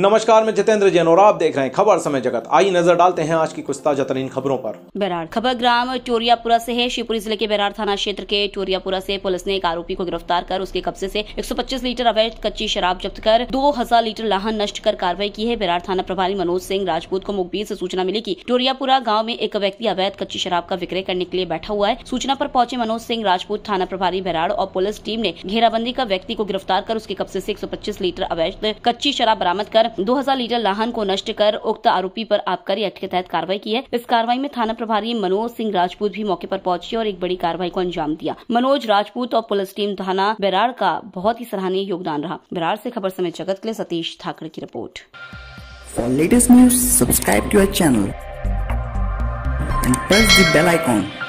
नमस्कार मैं जितेंद्र जैन और आप देख रहे हैं खबर समय जगत आई नजर डालते हैं आज की कुछ ताजा तरीन खबरों पर बैरार खबर ग्राम चोरियापुरा से है शिवपुरी जिले के बैराड़ थाना क्षेत्र के चोरियापुरा से पुलिस ने एक आरोपी को गिरफ्तार कर उसके कब्जे से 125 लीटर अवैध कच्ची शराब जब्त कर 2000 लीटर लाहन नष्ट कर कार्रवाई की है बैराड़ थाना प्रभारी मनोज सिंह राजपूत को मुखबीर ऐसी सूचना मिली की चोरियापुरा गाँव में एक व्यक्ति अवैध कच्ची शराब का विक्रय करने के लिए बैठा हुआ है सूचना आरोप पहुंचे मनोज सिंह राजपूत थाना प्रभारी बैराड़ और पुलिस टीम ने घेराबंदी का व्यक्ति को गिरफ्तार कर उसके कब्जे ऐसी एक लीटर अवैध कच्ची शराब बरामद कर 2000 लीटर लाहन को नष्ट कर उक्त आरोपी पर आबकारी एक्ट के तहत कार्रवाई की है इस कार्रवाई में थाना प्रभारी मनोज सिंह राजपूत भी मौके पर पहुंचे और एक बड़ी कार्रवाई को अंजाम दिया मनोज राजपूत और पुलिस टीम थाना बिराड़ का बहुत ही सराहनीय योगदान रहा बिराड़ ऐसी खबर समय जगत के लिए सतीश ठाकरे की report latest news subscribe subscribe to our